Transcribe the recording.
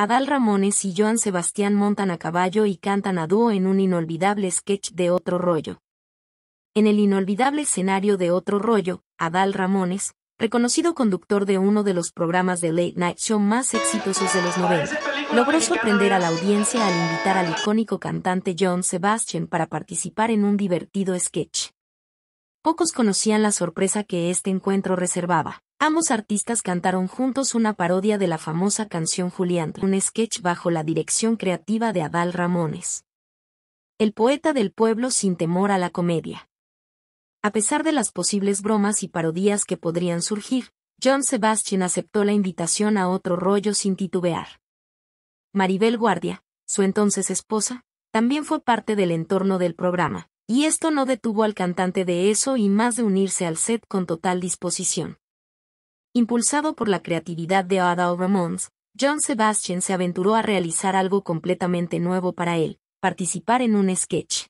Adal Ramones y Joan Sebastián montan a caballo y cantan a dúo en un inolvidable sketch de otro rollo. En el inolvidable escenario de otro rollo, Adal Ramones, reconocido conductor de uno de los programas de Late Night Show más exitosos de los 90, logró sorprender a la audiencia al invitar al icónico cantante John Sebastian para participar en un divertido sketch. Pocos conocían la sorpresa que este encuentro reservaba. Ambos artistas cantaron juntos una parodia de la famosa canción Julián, un sketch bajo la dirección creativa de Adal Ramones. El poeta del pueblo sin temor a la comedia. A pesar de las posibles bromas y parodías que podrían surgir, John Sebastian aceptó la invitación a otro rollo sin titubear. Maribel Guardia, su entonces esposa, también fue parte del entorno del programa, y esto no detuvo al cantante de eso y más de unirse al set con total disposición. Impulsado por la creatividad de Adal Ramones, John Sebastian se aventuró a realizar algo completamente nuevo para él, participar en un sketch.